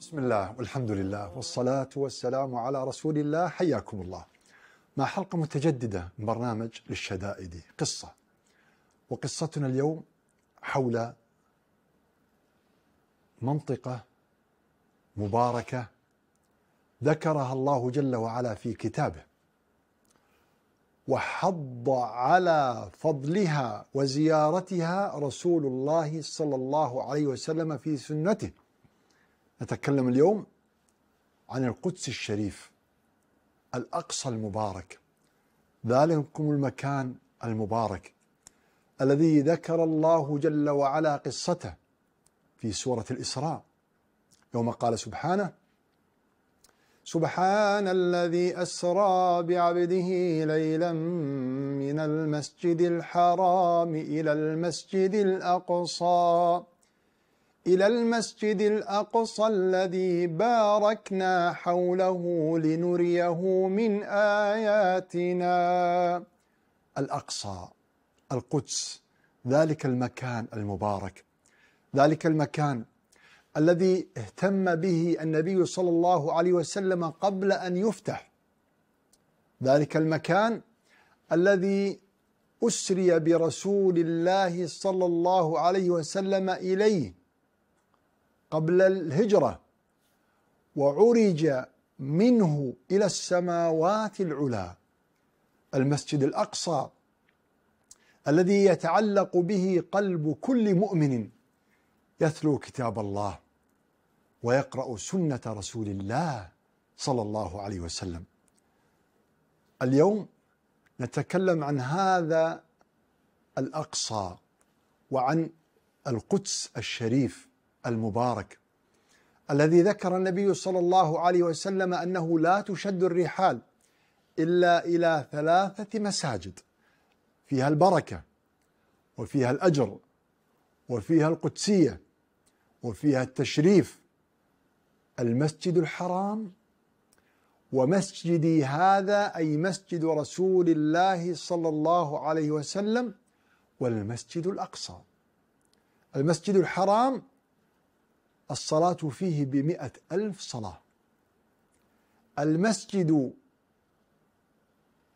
بسم الله والحمد لله والصلاة والسلام على رسول الله حياكم الله مع حلقة متجددة من برنامج للشدائد قصة وقصتنا اليوم حول منطقة مباركة ذكرها الله جل وعلا في كتابه وحض على فضلها وزيارتها رسول الله صلى الله عليه وسلم في سنته نتكلم اليوم عن القدس الشريف الأقصى المبارك ذلكم المكان المبارك الذي ذكر الله جل وعلا قصته في سورة الإسراء يوم قال سبحانه سبحان الذي أسرى بعبده ليلا من المسجد الحرام إلى المسجد الأقصى إلى المسجد الأقصى الذي باركنا حوله لنريه من آياتنا الأقصى القدس ذلك المكان المبارك ذلك المكان الذي اهتم به النبي صلى الله عليه وسلم قبل أن يفتح ذلك المكان الذي أسري برسول الله صلى الله عليه وسلم إليه قبل الهجرة وعرج منه إلى السماوات العلى المسجد الأقصى الذي يتعلق به قلب كل مؤمن يتلو كتاب الله ويقرأ سنة رسول الله صلى الله عليه وسلم اليوم نتكلم عن هذا الأقصى وعن القدس الشريف المبارك الذي ذكر النبي صلى الله عليه وسلم انه لا تشد الرحال الا الى ثلاثه مساجد فيها البركه وفيها الاجر وفيها القدسيه وفيها التشريف المسجد الحرام ومسجدي هذا اي مسجد رسول الله صلى الله عليه وسلم والمسجد الاقصى المسجد الحرام الصلاة فيه بمئة ألف صلاة المسجد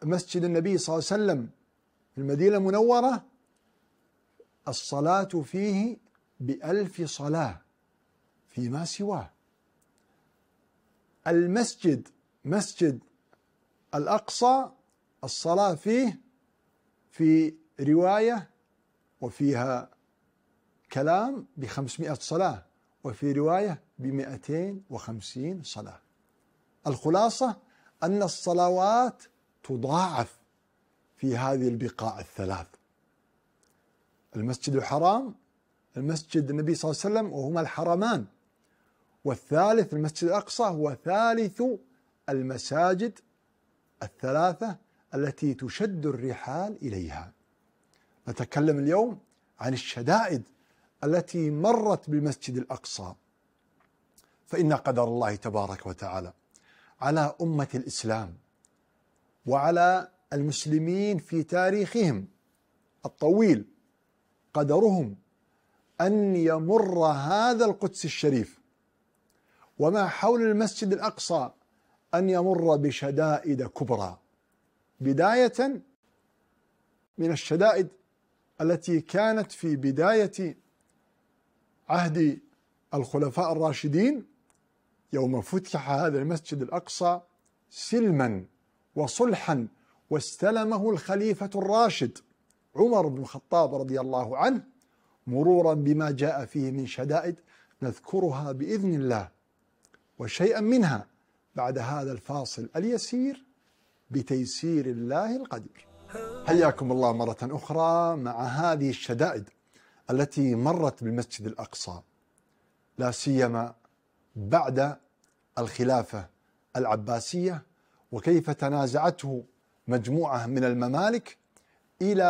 مسجد النبي صلى الله عليه وسلم في المدينة المنورة الصلاة فيه بألف صلاة فيما سواه المسجد مسجد الأقصى الصلاة فيه في رواية وفيها كلام بخمسمائة صلاة وفي رواية ب 250 صلاة الخلاصة أن الصلوات تضاعف في هذه البقاع الثلاث المسجد الحرام المسجد النبي صلى الله عليه وسلم وهما الحرمان والثالث المسجد الأقصى هو ثالث المساجد الثلاثة التي تشد الرحال إليها نتكلم اليوم عن الشدائد التي مرت بالمسجد الأقصى فإن قدر الله تبارك وتعالى على أمة الإسلام وعلى المسلمين في تاريخهم الطويل قدرهم أن يمر هذا القدس الشريف وما حول المسجد الأقصى أن يمر بشدائد كبرى بداية من الشدائد التي كانت في بداية عهد الخلفاء الراشدين يوم فتح هذا المسجد الأقصى سلما وصلحا واستلمه الخليفة الراشد عمر بن الخطاب رضي الله عنه مرورا بما جاء فيه من شدائد نذكرها بإذن الله وشيئا منها بعد هذا الفاصل اليسير بتيسير الله القدير حياكم الله مرة أخرى مع هذه الشدائد التي مرت بالمسجد الاقصى لا سيما بعد الخلافه العباسيه وكيف تنازعته مجموعه من الممالك الى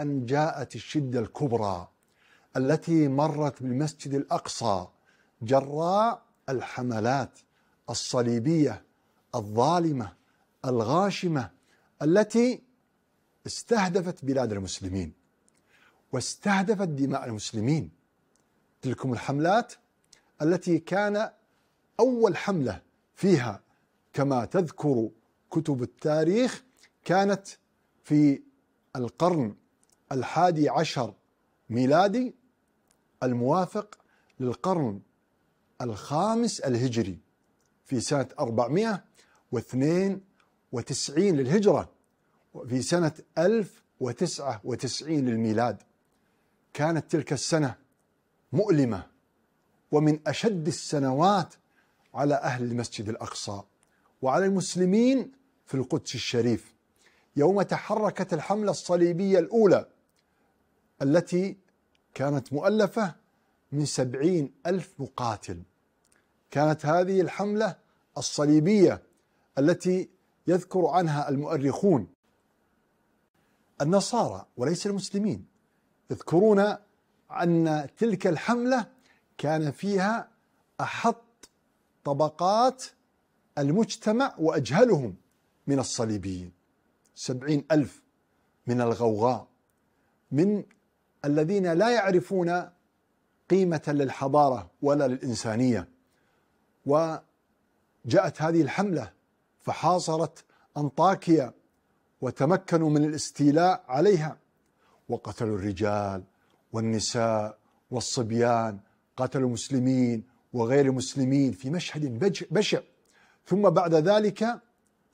ان جاءت الشده الكبرى التي مرت بالمسجد الاقصى جراء الحملات الصليبيه الظالمه الغاشمه التي استهدفت بلاد المسلمين واستهدفت دماء المسلمين تلكم الحملات التي كان أول حملة فيها كما تذكر كتب التاريخ كانت في القرن الحادي عشر ميلادي الموافق للقرن الخامس الهجري في سنة 492 للهجرة في سنة 1099 للميلاد كانت تلك السنة مؤلمة ومن أشد السنوات على أهل المسجد الأقصى وعلى المسلمين في القدس الشريف يوم تحركت الحملة الصليبية الأولى التي كانت مؤلفة من سبعين ألف مقاتل كانت هذه الحملة الصليبية التي يذكر عنها المؤرخون النصارى وليس المسلمين يذكرون أن تلك الحملة كان فيها أحط طبقات المجتمع وأجهلهم من الصليبيين سبعين ألف من الغوغاء من الذين لا يعرفون قيمة للحضارة ولا للإنسانية وجاءت هذه الحملة فحاصرت أنطاكيا وتمكنوا من الاستيلاء عليها وقتلوا الرجال والنساء والصبيان قتلوا مسلمين وغير مسلمين في مشهد بشع ثم بعد ذلك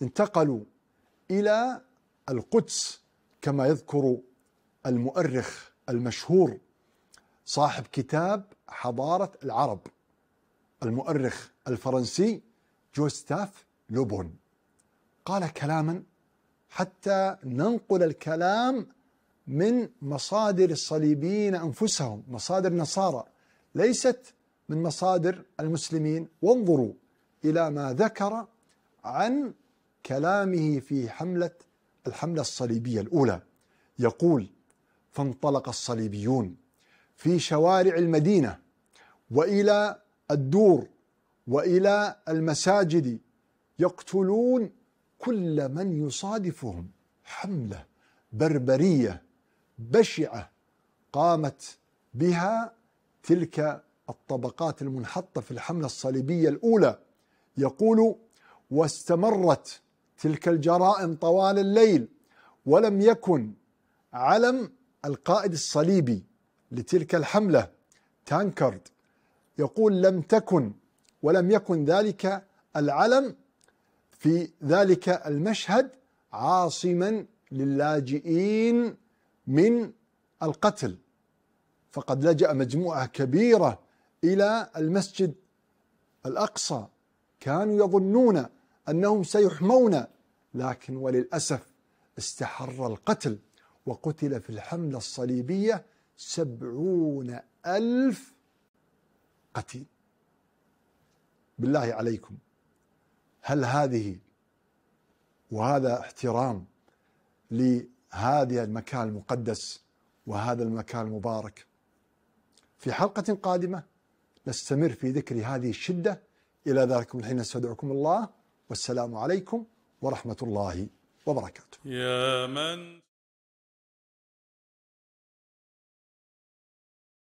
انتقلوا إلى القدس كما يذكر المؤرخ المشهور صاحب كتاب حضارة العرب المؤرخ الفرنسي جوستاف لوبون قال كلاما حتى ننقل الكلام من مصادر الصليبيين أنفسهم مصادر نصارى ليست من مصادر المسلمين وانظروا إلى ما ذكر عن كلامه في حملة الحملة الصليبية الأولى يقول فانطلق الصليبيون في شوارع المدينة وإلى الدور وإلى المساجد يقتلون كل من يصادفهم حملة بربرية بشعه قامت بها تلك الطبقات المنحطه في الحمله الصليبيه الاولى يقول واستمرت تلك الجرائم طوال الليل ولم يكن علم القائد الصليبي لتلك الحمله تانكرد يقول لم تكن ولم يكن ذلك العلم في ذلك المشهد عاصما للاجئين من القتل فقد لجأ مجموعة كبيرة إلى المسجد الأقصى كانوا يظنون أنهم سيحمون لكن وللأسف استحر القتل وقتل في الحملة الصليبية سبعون ألف قتيل بالله عليكم هل هذه وهذا احترام ل هذا المكان المقدس وهذا المكان المبارك في حلقة قادمة نستمر في ذكر هذه الشدة إلى ذلك الحين حين استودعكم الله والسلام عليكم ورحمة الله وبركاته يا من